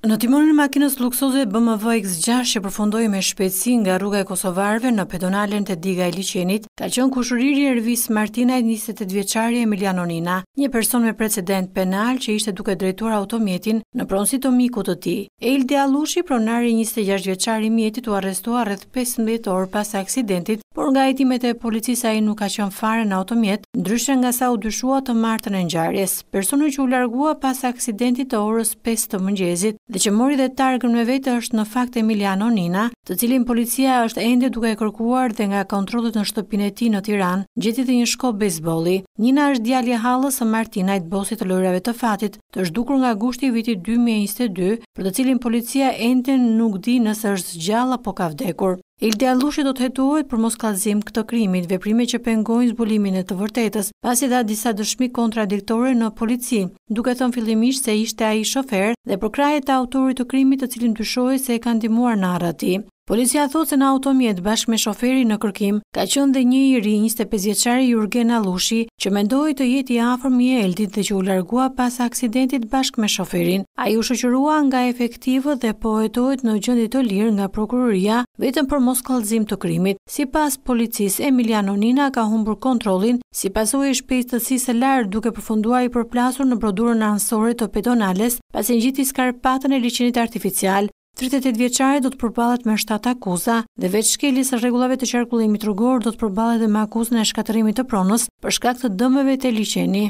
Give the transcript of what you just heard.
Në timonin e makinës luksoze BMW X6 që përfundoi me shpejtësi nga rruga e Kosovarëve në pedonalen të diga e liçenit, ka qenë kushuriri i Ervis Martina, 28 vjeçari Emiliano Nina, një person me precedent penal që ishte duke drejtuar automjetin në pronësitë të mikut të tij. Eldi Allushi, pronari 26 vjeçar i mjetit, u arrestua rreth 15 orë pas aksidentit por nga hetimet e policisë ai nuk ka qenë fare në automjet, ndryshe nga sa u dyshua të martën e ngjarjes. Personi që u largua pas aksidentit të orës 5 të mëngjesit dhe që mori dhe targën me vetë është në fakt Emiliano Nina, të cilin policia është ende duke e kërkuar dhe nga kontrollet në shtëpinë e tij në Tiranë, gjeti një shkop bejsbolli. Nina është djali e hallës së Martinait, bosit të lojrave të fatit, të zhdukur nga gushti i vitit 2022, për të cilin policia ende nuk di nëse është gjallë apo ka vdekur. Ilde Alushi do të hetohet për mos kallëzim këtë krim, veprime që pengojnë zbulimin e të vërtetës, pasi dha disa dëshmi kontradiktore në polici, duke thënë fillimisht se ishte ai shofer dhe për krahet e autorit të krimit, të cilin dyshohej se e ka ndihmuar narrati. Policia thot se në automjet bashkë me shoferi në kërkim, ka qënë dhe një i rinjës 25-jeqari Jurgen Alushi, që mendoj të jeti afrë mje eldit dhe që u largua pas aksidentit bashkë me shoferin. A ju shëqërua nga efektivë dhe poetojt në gjëndit të lirë nga prokuroria, vetëm për mos kalzim të krimit. Si pas policis, Emiliano Nina ka humbur kontrolin, si pasu e shpejt të si se lartë duke përfundua i përplasur në produrën anësore të pedonales, pas në gjithi skarpatën e liqinit artificial, 38 vjeqare do të përbalet me 7 akuza dhe veç shkeli së regullave të qarkullimit rrugor do të përbalet dhe me akuzën e shkaterimit të pronës për shkak të dëmëve të liqeni.